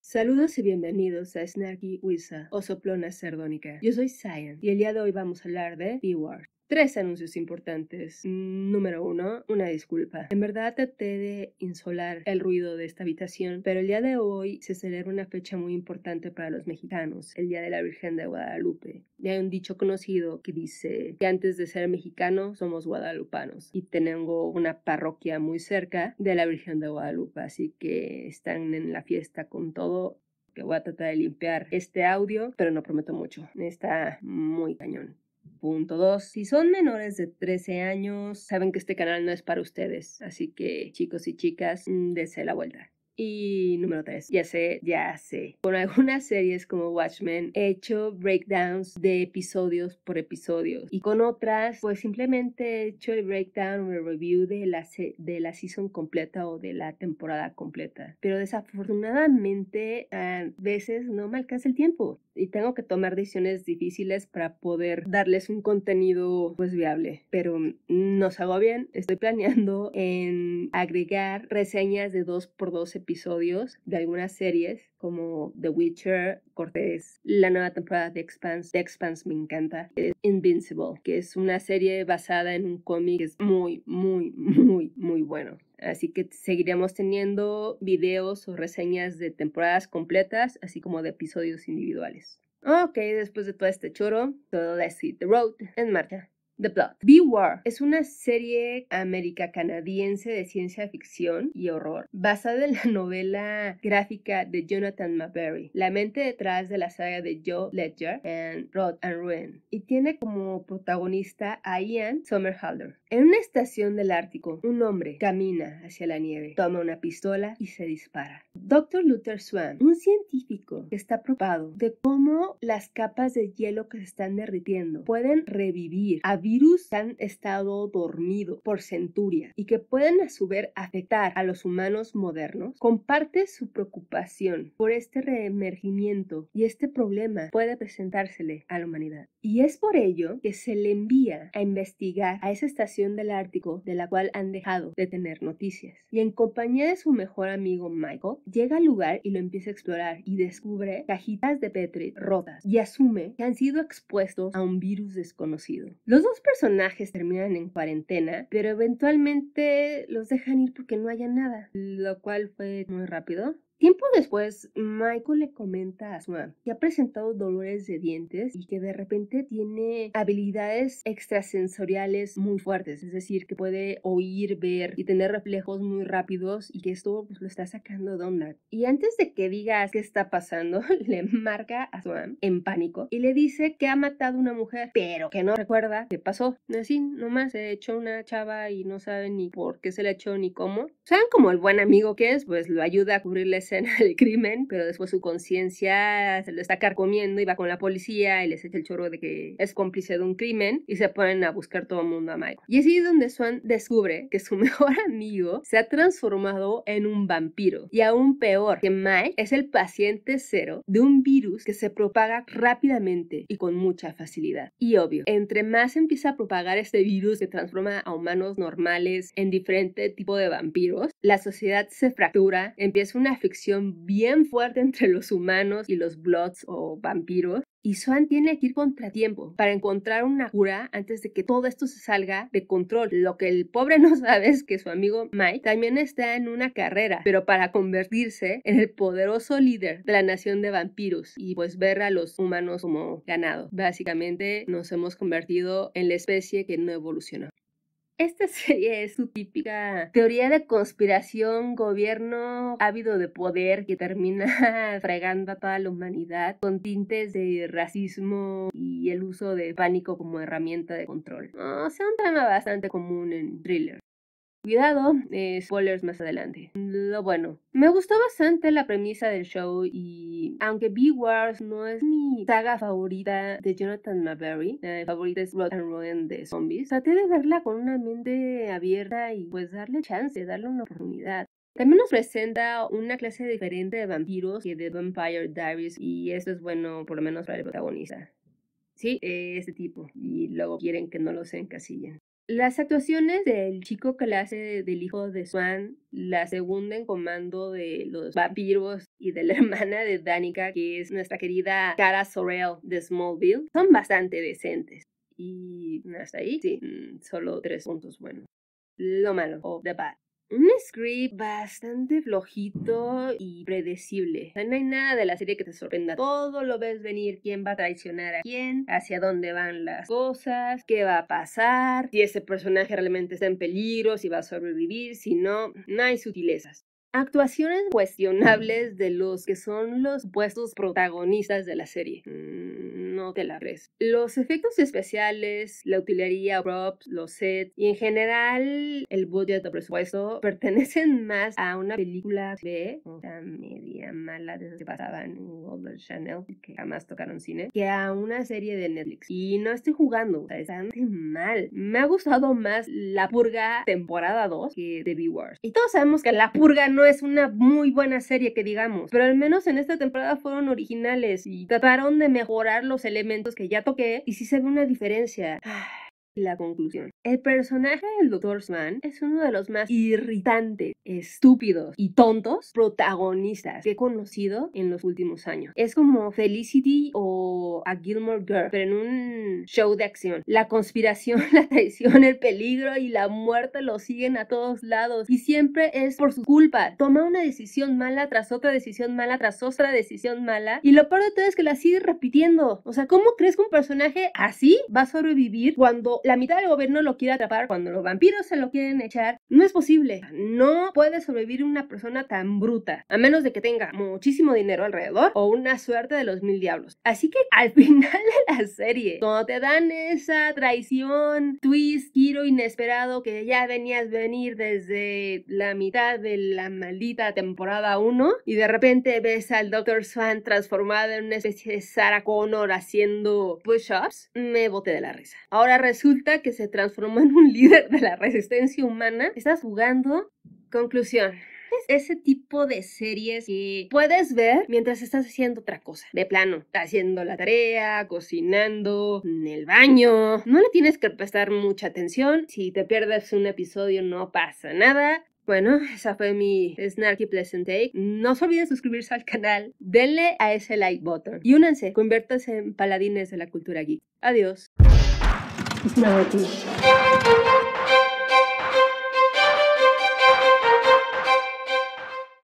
Saludos y bienvenidos a Snarky Wizard o Soplona Sardónica. Yo soy Cyan y el día de hoy vamos a hablar de E-Word tres anuncios importantes. Mm, número uno, una disculpa. En verdad traté de insolar el ruido de esta habitación, pero el día de hoy se celebra una fecha muy importante para los mexicanos, el Día de la Virgen de Guadalupe. Y hay un dicho conocido que dice que antes de ser mexicano somos guadalupanos y tengo una parroquia muy cerca de la Virgen de Guadalupe, así que están en la fiesta con todo que voy a tratar de limpiar este audio, pero no prometo mucho. Está muy cañón. 2 Si son menores de 13 años, saben que este canal no es para ustedes, así que chicos y chicas, mm, dese la vuelta. Y número 3, ya sé, ya sé. Con algunas series como Watchmen he hecho breakdowns de episodios por episodios y con otras pues simplemente he hecho el breakdown o el review de la, de la season completa o de la temporada completa. Pero desafortunadamente a veces no me alcanza el tiempo y tengo que tomar decisiones difíciles para poder darles un contenido pues viable. Pero no hago bien, estoy planeando en agregar reseñas de 2 por 12 episodios de algunas series como The Witcher, Cortés, la nueva temporada de Expanse. The Expanse me encanta. Es Invincible, que es una serie basada en un cómic que es muy, muy, muy, muy bueno. Así que seguiremos teniendo videos o reseñas de temporadas completas, así como de episodios individuales. Ok, después de todo este choro, todo let's hit the road en marcha. The Plot. Blood. war es una serie américa-canadiense de ciencia ficción y horror basada en la novela gráfica de Jonathan Maberry, la mente detrás de la saga de Joe Ledger and Rod and Ruin, y tiene como protagonista a Ian Somerhalder. En una estación del Ártico, un hombre camina hacia la nieve, toma una pistola y se dispara. Dr. Luther Swan, un científico está preocupado de cómo las capas de hielo que se están derritiendo pueden revivir a virus han estado dormido por centurias y que pueden a su vez afectar a los humanos modernos, comparte su preocupación por este reemergimiento y este problema puede presentársele a la humanidad. Y es por ello que se le envía a investigar a esa estación del Ártico de la cual han dejado de tener noticias. Y en compañía de su mejor amigo Michael, llega al lugar y lo empieza a explorar y descubre cajitas de Petri rotas y asume que han sido expuestos a un virus desconocido. Los dos los personajes terminan en cuarentena, pero eventualmente los dejan ir porque no haya nada, lo cual fue muy rápido. Tiempo después, Michael le comenta a Swan que ha presentado dolores de dientes y que de repente tiene habilidades extrasensoriales muy fuertes, es decir, que puede oír, ver y tener reflejos muy rápidos y que esto pues, lo está sacando de Y antes de que digas qué está pasando, le marca a Swan en pánico y le dice que ha matado una mujer, pero que no recuerda qué pasó. Así nomás se echó una chava y no sabe ni por qué se la echó ni cómo. Sean como el buen amigo que es, pues lo ayuda a cubrirle escena del crimen, pero después su conciencia se lo está carcomiendo y va con la policía y les echa el chorro de que es cómplice de un crimen y se ponen a buscar todo el mundo a Mike. Y es ahí donde Swan descubre que su mejor amigo se ha transformado en un vampiro. Y aún peor, que Mike es el paciente cero de un virus que se propaga rápidamente y con mucha facilidad. Y obvio, entre más empieza a propagar este virus que transforma a humanos normales en diferente tipo de vampiros, la sociedad se fractura, empieza una fricción bien fuerte entre los humanos y los Bloods o vampiros. Y Swan tiene que ir contratiempo para encontrar una cura antes de que todo esto se salga de control. Lo que el pobre no sabe es que su amigo Mike también está en una carrera, pero para convertirse en el poderoso líder de la nación de vampiros y pues ver a los humanos como ganado. Básicamente nos hemos convertido en la especie que no evolucionó. Esta serie es su típica teoría de conspiración, gobierno ávido de poder que termina fregando a toda la humanidad con tintes de racismo y el uso de pánico como herramienta de control. O sea, un tema bastante común en thriller. Cuidado, eh, spoilers más adelante. Lo bueno. Me gustó bastante la premisa del show y aunque B-Wars no es mi saga favorita de Jonathan Maberry, favorita es Blood and Ruin de zombies, traté de verla con una mente abierta y pues darle chance, darle una oportunidad. También nos presenta una clase diferente de vampiros que de Vampire Diaries y esto es bueno por lo menos para el protagonista. Sí, este tipo. Y luego quieren que no lo los encasillen. Las actuaciones del chico que la hace del hijo de Swan, la segunda en comando de los vampiros y de la hermana de Danica, que es nuestra querida Cara Sorrell de Smallville, son bastante decentes. Y hasta ahí, sí, mm, solo tres puntos buenos. Lo malo, o the bad un script bastante flojito y predecible. No hay nada de la serie que te sorprenda. Todo lo ves venir, quién va a traicionar a quién, hacia dónde van las cosas, qué va a pasar, si ese personaje realmente está en peligro, si va a sobrevivir, si no, no hay sutilezas. Actuaciones cuestionables de los que son los puestos protagonistas de la serie. Mm no te la crees. Los efectos especiales, la utilería, props, los sets y en general el budget o presupuesto pertenecen más a una película B, media mala de que pasaba en Golden Channel, que jamás tocaron cine, que a una serie de Netflix. Y no estoy jugando, está mal. Me ha gustado más La Purga temporada 2 que The B-Wars. Y todos sabemos que La Purga no es una muy buena serie que digamos, pero al menos en esta temporada fueron originales y trataron de mejorar los elementos que ya toqué y si se ve una diferencia la conclusión. El personaje del Dr. Swan es uno de los más irritantes, estúpidos y tontos protagonistas que he conocido en los últimos años. Es como Felicity o a Gilmore Girl, pero en un show de acción. La conspiración, la traición, el peligro y la muerte lo siguen a todos lados y siempre es por su culpa. Toma una decisión mala tras otra decisión mala tras otra decisión mala y lo peor de todo es que la sigue repitiendo. O sea, ¿cómo crees que un personaje así va a sobrevivir cuando la mitad del gobierno lo quiere atrapar cuando los vampiros se lo quieren echar. No es posible. No puede sobrevivir una persona tan bruta, a menos de que tenga muchísimo dinero alrededor o una suerte de los mil diablos. Así que al final de la serie, cuando te dan esa traición, twist, giro inesperado que ya venías venir desde la mitad de la maldita temporada 1 y de repente ves al Dr. Swan transformado en una especie de Sarah Connor haciendo push-ups, me boté de la risa. Ahora resulta que se transformó en un líder de la resistencia humana, estás jugando. Conclusión, ese tipo de series que puedes ver mientras estás haciendo otra cosa. De plano, haciendo la tarea, cocinando, en el baño. No le tienes que prestar mucha atención. Si te pierdes un episodio no pasa nada. Bueno, esa fue mi Snarky Pleasant Take. No se olviden suscribirse al canal, denle a ese like button y únanse, conviértanse en paladines de la cultura geek. Adiós. melody.